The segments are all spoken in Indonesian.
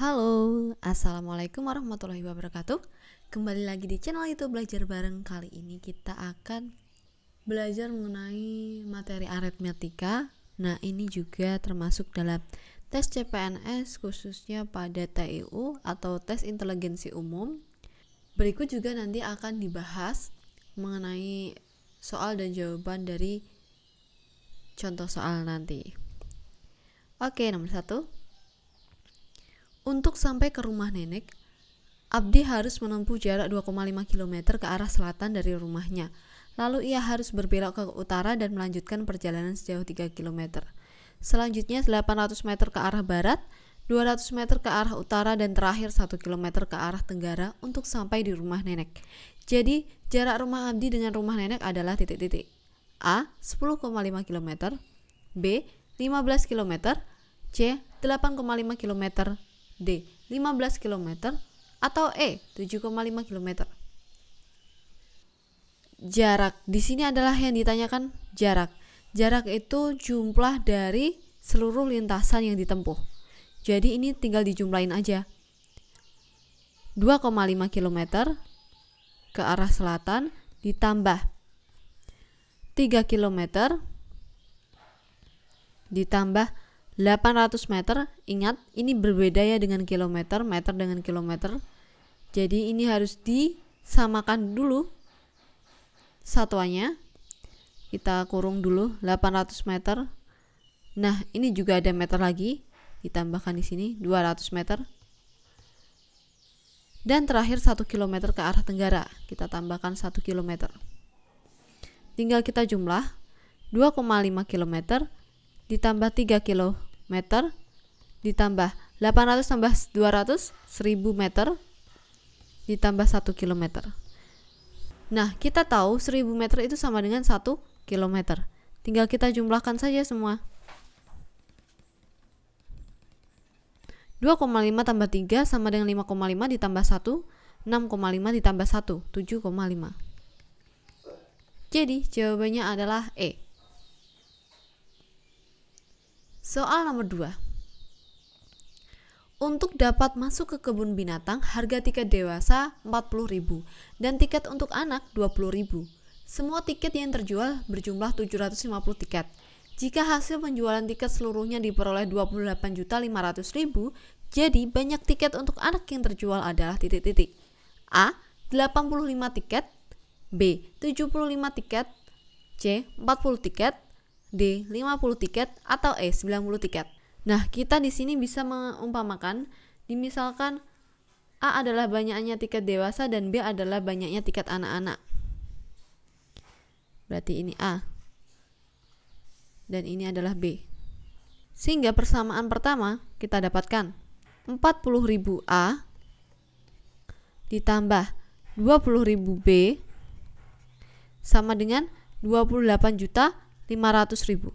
Halo, Assalamualaikum warahmatullahi wabarakatuh Kembali lagi di channel itu Belajar Bareng Kali ini kita akan belajar mengenai materi aritmatika Nah ini juga termasuk dalam tes CPNS khususnya pada TIU atau tes inteligensi umum Berikut juga nanti akan dibahas mengenai soal dan jawaban dari contoh soal nanti Oke, nomor satu untuk sampai ke rumah nenek, Abdi harus menempuh jarak 2,5 km ke arah selatan dari rumahnya. Lalu ia harus berbelok ke utara dan melanjutkan perjalanan sejauh 3 km. Selanjutnya 800 meter ke arah barat, 200 meter ke arah utara dan terakhir 1 km ke arah tenggara untuk sampai di rumah nenek. Jadi, jarak rumah Abdi dengan rumah nenek adalah titik-titik. A. 10,5 km B. 15 km C. 8,5 km D. 15 km atau E. 7,5 km. Jarak. Di sini adalah yang ditanyakan jarak. Jarak itu jumlah dari seluruh lintasan yang ditempuh. Jadi ini tinggal dijumlahin aja. 2,5 km ke arah selatan ditambah 3 km ditambah 800 meter. Ingat, ini berbeda ya dengan kilometer, meter dengan kilometer. Jadi ini harus disamakan dulu satuannya. Kita kurung dulu 800 meter. Nah, ini juga ada meter lagi. Ditambahkan di sini 200 meter. Dan terakhir 1 km ke arah tenggara. Kita tambahkan 1 km. Tinggal kita jumlah 2,5 km ditambah 3 kilo meter ditambah 800 tambah 200 1000 meter ditambah 1 km Nah, kita tahu 1000 meter itu sama dengan 1 km Tinggal kita jumlahkan saja semua. 2,5 tambah 3 sama dengan 5,5 ditambah 1, 6,5 ditambah 1, 7,5. Jadi, jawabannya adalah E. Soal nomor 2. Untuk dapat masuk ke kebun binatang, harga tiket dewasa Rp40.000 dan tiket untuk anak Rp20.000. Semua tiket yang terjual berjumlah 750 tiket. Jika hasil penjualan tiket seluruhnya diperoleh 28.500.000, jadi banyak tiket untuk anak yang terjual adalah titik-titik. A. 85 tiket B. 75 tiket C. 40 tiket D. 50 tiket atau E. 90 tiket. Nah, kita di sini bisa mengumpamakan dimisalkan A adalah banyaknya tiket dewasa dan B adalah banyaknya tiket anak-anak. Berarti ini A. Dan ini adalah B. Sehingga persamaan pertama kita dapatkan 40.000 A ditambah 20.000 B sama dengan 28 juta 500.000.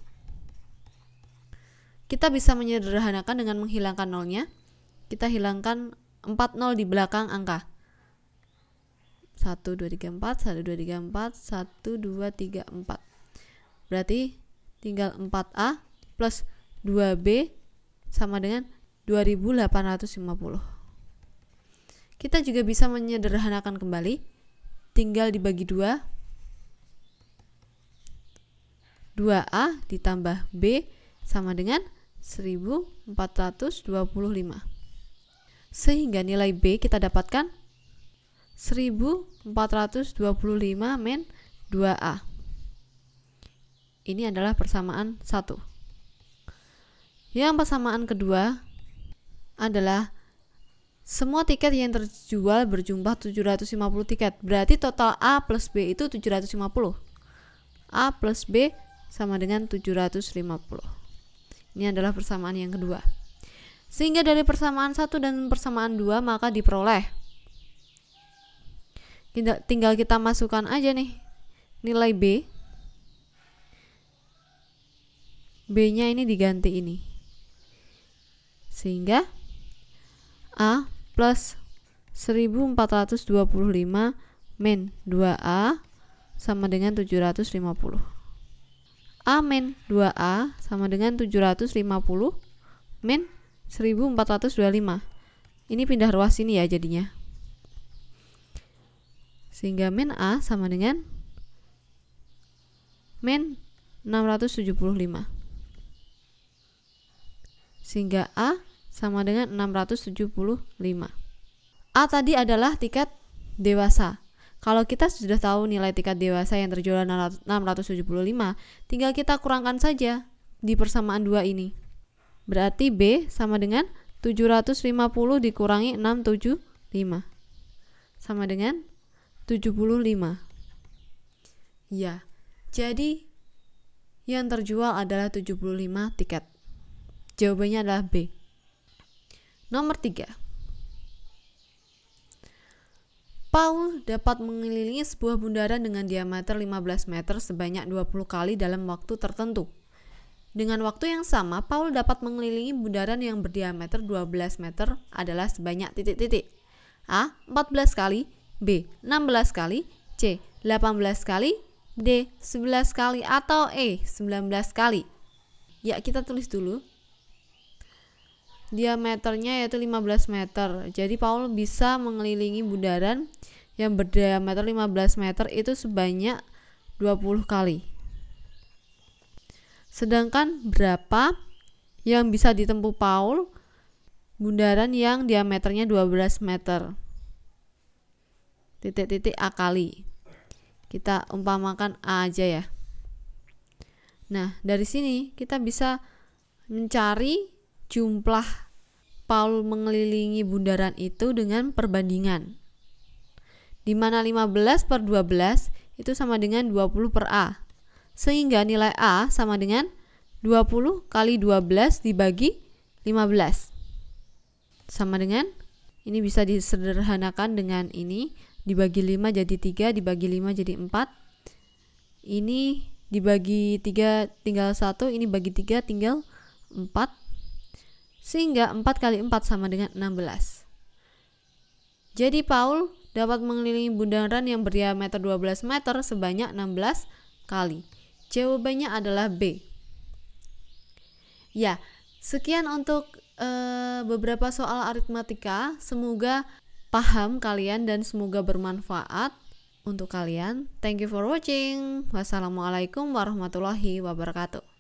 Kita bisa menyederhanakan dengan menghilangkan nolnya. Kita hilangkan 4 nol di belakang angka. 1 2 3 4 1 2 3 4 1 2 3 4. Berarti tinggal 4A plus 2B sama dengan 2850. Kita juga bisa menyederhanakan kembali. Tinggal dibagi dua 2A ditambah B sama dengan 1425. Sehingga nilai B kita dapatkan 1425 men 2A. Ini adalah persamaan 1. Yang persamaan kedua adalah semua tiket yang terjual berjumlah 750 tiket. Berarti total A plus B itu 750. A plus B sama dengan 750. Ini adalah persamaan yang kedua. Sehingga dari persamaan 1 dan persamaan 2 maka diperoleh tinggal kita masukkan aja nih nilai B B nya ini diganti ini sehingga A plus 1425 min 2A sama dengan 750 A min 2A sama dengan 750 min 1425. Ini pindah ruas ini ya jadinya. Sehingga min A sama dengan min 675. Sehingga A sama dengan 675. A tadi adalah tiket dewasa. Kalau kita sudah tahu nilai tiket dewasa yang terjual 675, tinggal kita kurangkan saja di persamaan dua ini. Berarti B sama dengan 750 dikurangi 675. Sama dengan 75. Ya, jadi yang terjual adalah 75 tiket. Jawabannya adalah B. Nomor 3. Paul dapat mengelilingi sebuah bundaran dengan diameter 15 meter sebanyak 20 kali dalam waktu tertentu. Dengan waktu yang sama, Paul dapat mengelilingi bundaran yang berdiameter 12 meter adalah sebanyak titik-titik. A. 14 kali B. 16 kali C. 18 kali D. 11 kali atau E. 19 kali Ya kita tulis dulu diameternya yaitu 15 meter. Jadi Paul bisa mengelilingi bundaran yang berdiameter 15 meter itu sebanyak 20 kali. Sedangkan berapa yang bisa ditempuh Paul bundaran yang diameternya 12 meter. Titik-titik A kali. Kita umpamakan A aja ya. Nah, dari sini kita bisa mencari jumlah Paul mengelilingi bundaran itu dengan perbandingan. Di mana 15 per 12 itu sama dengan 20 per A. Sehingga nilai A sama dengan 20 kali 12 dibagi 15. Sama dengan, ini bisa disederhanakan dengan ini, dibagi 5 jadi 3, dibagi 5 jadi 4. Ini dibagi 3 tinggal 1, ini bagi 3 tinggal 4 sehingga 4 kali 4 sama dengan 16. Jadi Paul dapat mengelilingi bundaran yang berdiameter 12 meter sebanyak 16 kali. Jawabannya adalah B. Ya, sekian untuk e, beberapa soal aritmatika. Semoga paham kalian dan semoga bermanfaat untuk kalian. Thank you for watching. Wassalamualaikum warahmatullahi wabarakatuh.